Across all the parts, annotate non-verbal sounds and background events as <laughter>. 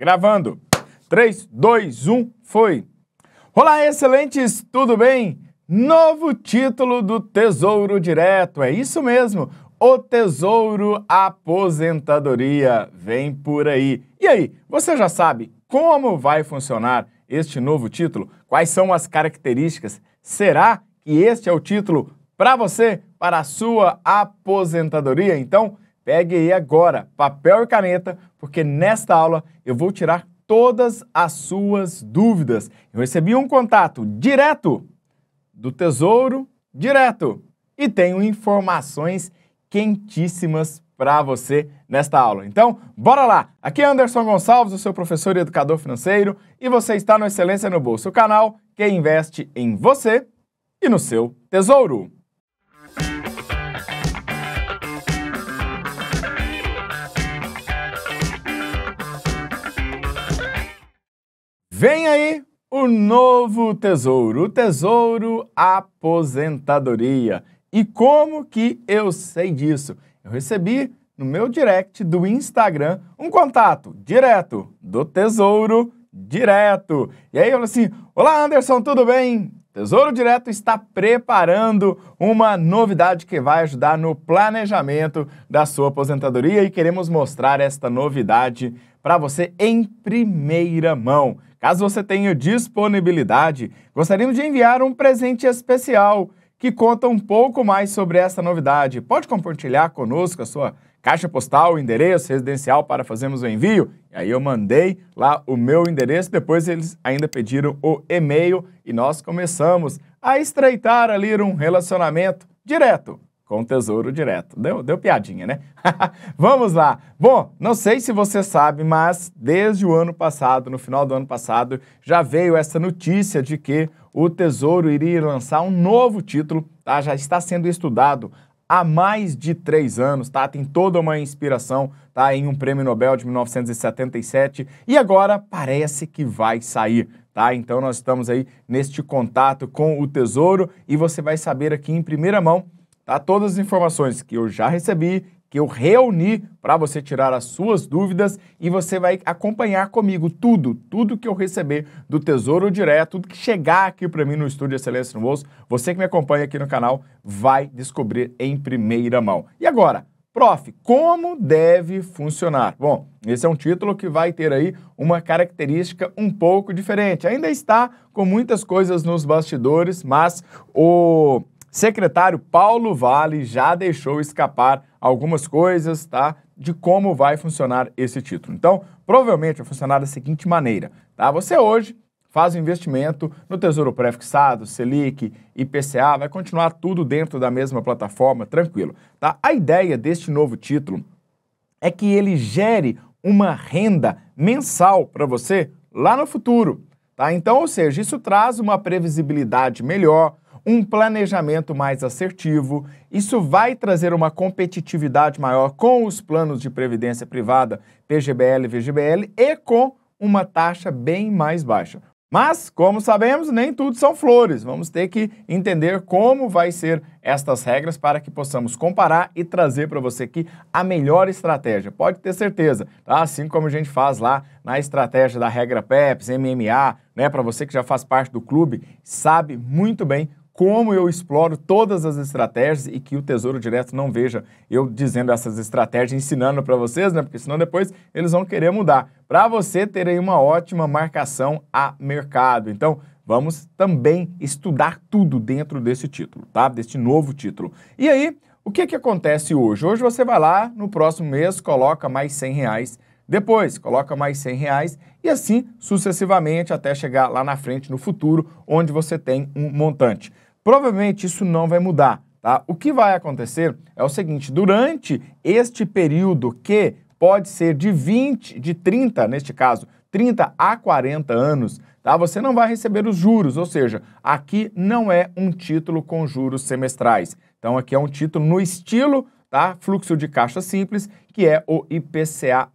Gravando. 3, 2, 1, foi. Olá, excelentes, tudo bem? Novo título do Tesouro Direto, é isso mesmo. O Tesouro Aposentadoria vem por aí. E aí, você já sabe como vai funcionar este novo título? Quais são as características? Será que este é o título para você, para a sua aposentadoria? Então, Pegue aí agora papel e caneta, porque nesta aula eu vou tirar todas as suas dúvidas. Eu recebi um contato direto do Tesouro Direto e tenho informações quentíssimas para você nesta aula. Então, bora lá! Aqui é Anderson Gonçalves, o seu professor e educador financeiro, e você está no Excelência no Bolso, o canal que investe em você e no seu tesouro. Vem aí o novo tesouro, o tesouro aposentadoria. E como que eu sei disso? Eu recebi no meu direct do Instagram um contato direto do tesouro direto. E aí eu falei assim: "Olá Anderson, tudo bem? Tesouro Direto está preparando uma novidade que vai ajudar no planejamento da sua aposentadoria e queremos mostrar esta novidade para você em primeira mão. Caso você tenha disponibilidade, gostaríamos de enviar um presente especial que conta um pouco mais sobre essa novidade. Pode compartilhar conosco a sua caixa postal, endereço residencial para fazermos o envio. E aí eu mandei lá o meu endereço, depois eles ainda pediram o e-mail e nós começamos a estreitar ali um relacionamento direto com o Tesouro Direto. Deu, deu piadinha, né? <laughs> Vamos lá. Bom, não sei se você sabe, mas desde o ano passado, no final do ano passado, já veio essa notícia de que o Tesouro iria lançar um novo título, tá? Já está sendo estudado há mais de três anos, tá? Tem toda uma inspiração, tá? Em um prêmio Nobel de 1977 e agora parece que vai sair, tá? Então nós estamos aí neste contato com o Tesouro e você vai saber aqui em primeira mão tá todas as informações que eu já recebi, que eu reuni para você tirar as suas dúvidas e você vai acompanhar comigo tudo, tudo que eu receber do Tesouro Direto, tudo que chegar aqui para mim no Estúdio Excelência no Bolso, você que me acompanha aqui no canal vai descobrir em primeira mão. E agora, Prof, como deve funcionar? Bom, esse é um título que vai ter aí uma característica um pouco diferente. Ainda está com muitas coisas nos bastidores, mas o secretário Paulo Vale já deixou escapar algumas coisas, tá? De como vai funcionar esse título. Então, provavelmente vai funcionar da seguinte maneira, tá? Você hoje faz o um investimento no Tesouro Prefixado, Selic, IPCA, vai continuar tudo dentro da mesma plataforma, tranquilo, tá? A ideia deste novo título é que ele gere uma renda mensal para você lá no futuro, tá? Então, ou seja, isso traz uma previsibilidade melhor, um planejamento mais assertivo. Isso vai trazer uma competitividade maior com os planos de previdência privada, PGBL e VGBL, e com uma taxa bem mais baixa. Mas, como sabemos, nem tudo são flores. Vamos ter que entender como vai ser estas regras para que possamos comparar e trazer para você aqui a melhor estratégia. Pode ter certeza, tá? Assim como a gente faz lá na estratégia da regra PEPS, MMA, né? Para você que já faz parte do clube, sabe muito bem como eu exploro todas as estratégias e que o Tesouro Direto não veja eu dizendo essas estratégias, ensinando para vocês, né? Porque senão depois eles vão querer mudar. Para você ter aí uma ótima marcação a mercado. Então, vamos também estudar tudo dentro desse título, tá? Deste novo título. E aí, o que que acontece hoje? Hoje você vai lá, no próximo mês, coloca mais 100 reais depois coloca mais 100 reais e assim sucessivamente até chegar lá na frente no futuro, onde você tem um montante. Provavelmente isso não vai mudar, tá? O que vai acontecer é o seguinte, durante este período que pode ser de 20, de 30, neste caso, 30 a 40 anos, tá? Você não vai receber os juros, ou seja, aqui não é um título com juros semestrais. Então aqui é um título no estilo tá? Fluxo de caixa simples, que é o IPCA+,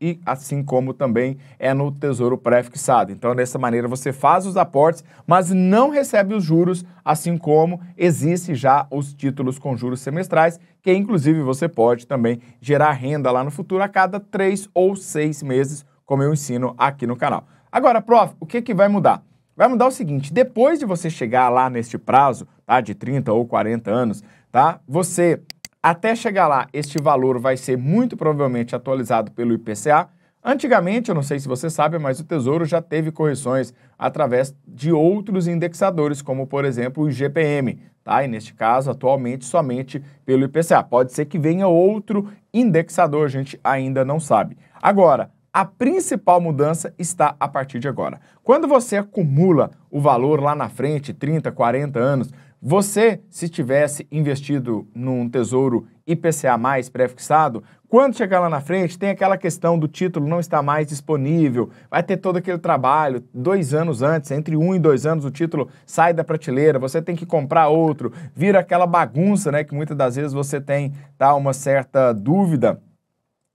e assim como também é no Tesouro Pré-Fixado. Então, dessa maneira, você faz os aportes, mas não recebe os juros, assim como existe já os títulos com juros semestrais, que inclusive você pode também gerar renda lá no futuro a cada três ou seis meses, como eu ensino aqui no canal. Agora, prof, o que, que vai mudar? Vai mudar o seguinte, depois de você chegar lá neste prazo, tá, de 30 ou 40 anos, tá, você até chegar lá, este valor vai ser muito provavelmente atualizado pelo IPCA. Antigamente, eu não sei se você sabe, mas o Tesouro já teve correções através de outros indexadores, como por exemplo o IGPM, tá? E neste caso, atualmente somente pelo IPCA. Pode ser que venha outro indexador, a gente ainda não sabe. Agora, a principal mudança está a partir de agora. Quando você acumula o valor lá na frente, 30, 40 anos, você, se tivesse investido num tesouro IPCA mais pré-fixado, quando chegar lá na frente, tem aquela questão do título não estar mais disponível, vai ter todo aquele trabalho, dois anos antes, entre um e dois anos o título sai da prateleira, você tem que comprar outro, vira aquela bagunça, né, que muitas das vezes você tem, tá, uma certa dúvida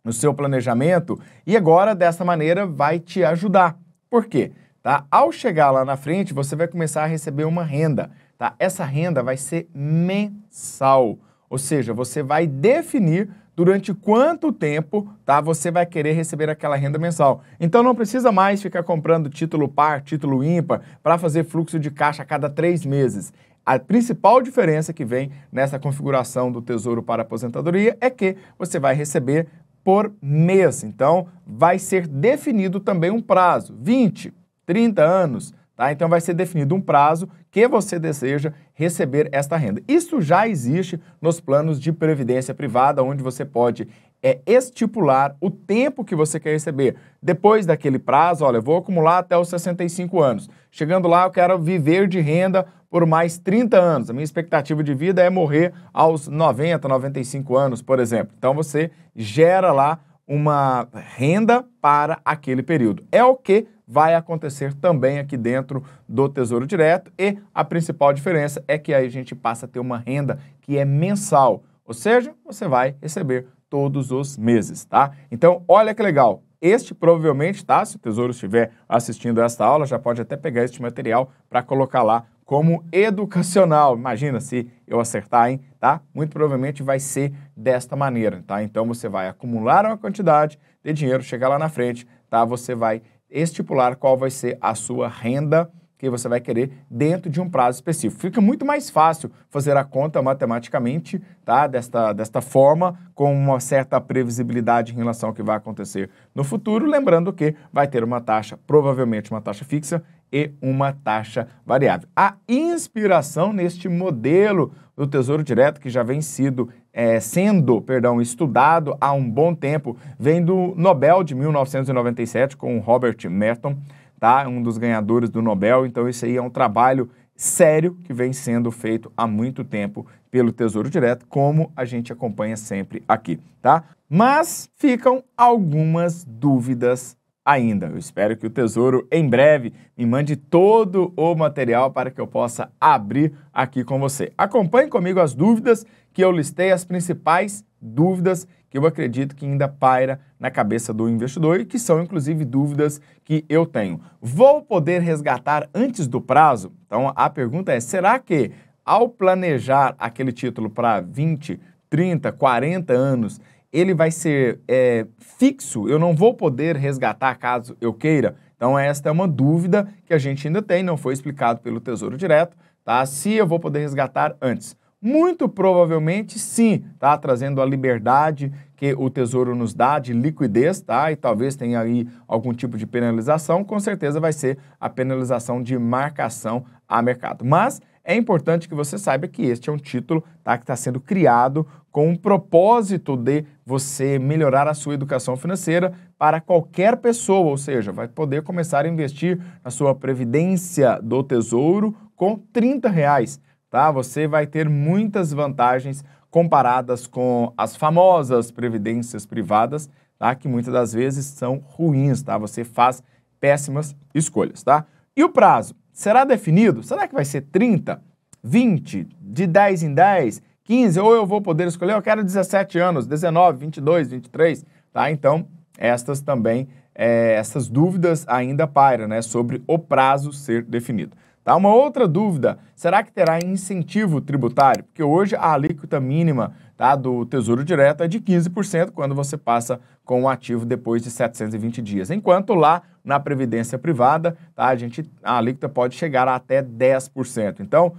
no seu planejamento, e agora, dessa maneira, vai te ajudar. Por quê? Tá? Ao chegar lá na frente, você vai começar a receber uma renda. Tá? Essa renda vai ser mensal, ou seja, você vai definir durante quanto tempo tá, você vai querer receber aquela renda mensal. Então não precisa mais ficar comprando título par, título ímpar, para fazer fluxo de caixa a cada três meses. A principal diferença que vem nessa configuração do Tesouro para Aposentadoria é que você vai receber por mês. Então, vai ser definido também um prazo: 20, 30 anos, Tá? Então vai ser definido um prazo que você deseja receber esta renda. Isso já existe nos planos de previdência privada, onde você pode é, estipular o tempo que você quer receber. Depois daquele prazo, olha, eu vou acumular até os 65 anos. Chegando lá, eu quero viver de renda por mais 30 anos. A minha expectativa de vida é morrer aos 90, 95 anos, por exemplo. Então você gera lá uma renda para aquele período. É o que vai acontecer também aqui dentro do Tesouro Direto e a principal diferença é que aí a gente passa a ter uma renda que é mensal, ou seja, você vai receber todos os meses, tá? Então, olha que legal, este provavelmente, tá? Se o Tesouro estiver assistindo esta aula, já pode até pegar este material para colocar lá como educacional. Imagina se eu acertar, hein? Tá? Muito provavelmente vai ser desta maneira, tá? Então você vai acumular uma quantidade de dinheiro, chegar lá na frente, tá? Você vai estipular qual vai ser a sua renda que você vai querer dentro de um prazo específico. Fica muito mais fácil fazer a conta matematicamente, tá? Desta, desta forma, com uma certa previsibilidade em relação ao que vai acontecer no futuro, lembrando que vai ter uma taxa, provavelmente uma taxa fixa, e uma taxa variável. A inspiração neste modelo do Tesouro Direto, que já vem sido, é, sendo perdão, estudado há um bom tempo, vem do Nobel de 1997 com Robert Merton, tá? um dos ganhadores do Nobel. Então, isso aí é um trabalho sério que vem sendo feito há muito tempo pelo Tesouro Direto, como a gente acompanha sempre aqui, tá? Mas ficam algumas dúvidas ainda. Eu espero que o Tesouro, em breve, me mande todo o material para que eu possa abrir aqui com você. Acompanhe comigo as dúvidas que eu listei, as principais dúvidas que eu acredito que ainda paira na cabeça do investidor e que são, inclusive, dúvidas que eu tenho. Vou poder resgatar antes do prazo? Então, a pergunta é, será que ao planejar aquele título para 20, 30, 40 anos, ele vai ser é, fixo, eu não vou poder resgatar caso eu queira. Então, esta é uma dúvida que a gente ainda tem, não foi explicado pelo Tesouro Direto, tá? Se eu vou poder resgatar antes. Muito provavelmente sim, tá? Trazendo a liberdade que o Tesouro nos dá de liquidez, tá? E talvez tenha aí algum tipo de penalização, com certeza vai ser a penalização de marcação a mercado. Mas é importante que você saiba que este é um título tá, que está sendo criado com o propósito de você melhorar a sua educação financeira para qualquer pessoa, ou seja, vai poder começar a investir na sua previdência do tesouro com 30 reais. Tá? Você vai ter muitas vantagens comparadas com as famosas previdências privadas, tá? que muitas das vezes são ruins, tá? Você faz péssimas escolhas, tá? E o prazo? será definido? Será que vai ser 30, 20, de 10 em 10, 15? Ou eu vou poder escolher? Eu quero 17 anos, 19, 22, 23, tá? Então, estas também, é, essas dúvidas ainda pairam, né? Sobre o prazo ser definido. Tá? Uma outra dúvida, será que terá incentivo tributário? Porque hoje a alíquota mínima tá, do Tesouro Direto é de 15% quando você passa com o ativo depois de 720 dias. Enquanto lá na previdência privada, tá, a gente a alíquota pode chegar a até 10%. Então,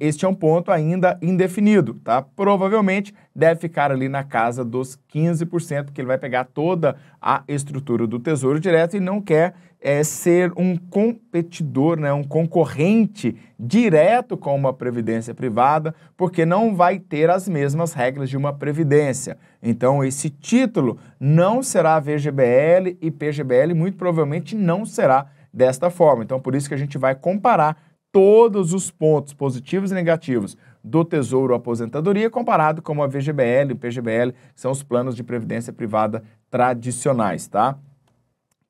este é um ponto ainda indefinido, tá? Provavelmente deve ficar ali na casa dos 15%, porque ele vai pegar toda a estrutura do Tesouro Direto e não quer é, ser um competidor, né, um concorrente direto com uma previdência privada, porque não vai ter as mesmas regras de uma previdência. Então, esse título não será VGBL e PGBL, muito provavelmente não será desta forma. Então, por isso que a gente vai comparar todos os pontos positivos e negativos do Tesouro Aposentadoria comparado com a VGBL e PGBL, que são os planos de previdência privada tradicionais, tá?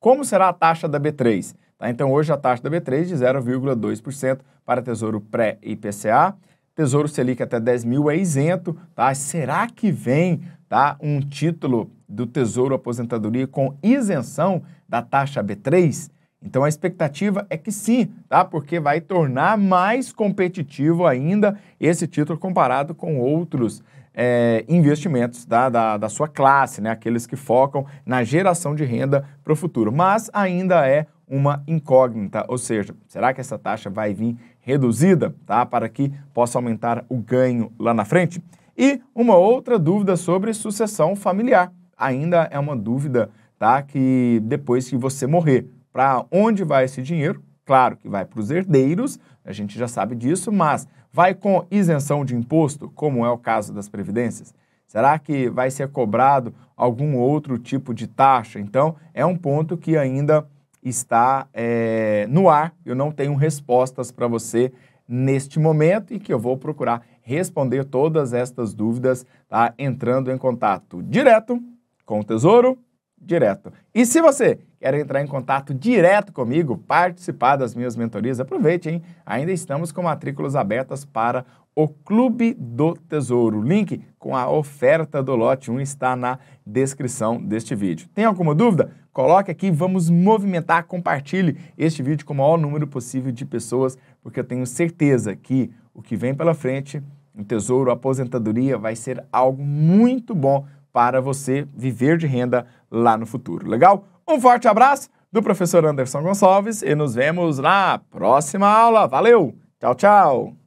Como será a taxa da B3? Tá, então, hoje a taxa da B3 é de 0,2% para Tesouro Pré IPCA. Tesouro Selic até 10 mil é isento. Tá? Será que vem tá, um título do Tesouro Aposentadoria com isenção da taxa B3? Então a expectativa é que sim, tá? Porque vai tornar mais competitivo ainda esse título comparado com outros é, investimentos da, da, da sua classe, né? aqueles que focam na geração de renda para o futuro. Mas ainda é uma incógnita, ou seja, será que essa taxa vai vir reduzida tá? para que possa aumentar o ganho lá na frente? E uma outra dúvida sobre sucessão familiar. Ainda é uma dúvida tá? que depois que você morrer, para onde vai esse dinheiro? Claro que vai para os herdeiros, a gente já sabe disso, mas vai com isenção de imposto, como é o caso das previdências? Será que vai ser cobrado algum outro tipo de taxa? Então, é um ponto que ainda está é, no ar. Eu não tenho respostas para você neste momento e que eu vou procurar responder todas estas dúvidas, tá? Entrando em contato direto com o Tesouro direto. E se você quer entrar em contato direto comigo, participar das minhas mentorias, aproveite, hein? Ainda estamos com matrículas abertas para o Clube do Tesouro. link com a oferta do lote 1 está na descrição deste vídeo. Tem alguma dúvida? Coloque aqui, vamos movimentar, compartilhe este vídeo com o maior número possível de pessoas, porque eu tenho certeza que o que vem pela frente, o tesouro, a aposentadoria, vai ser algo muito bom para você viver de renda lá no futuro. Legal? Um forte abraço do professor Anderson Gonçalves e nos vemos na próxima aula. Valeu! Tchau, tchau!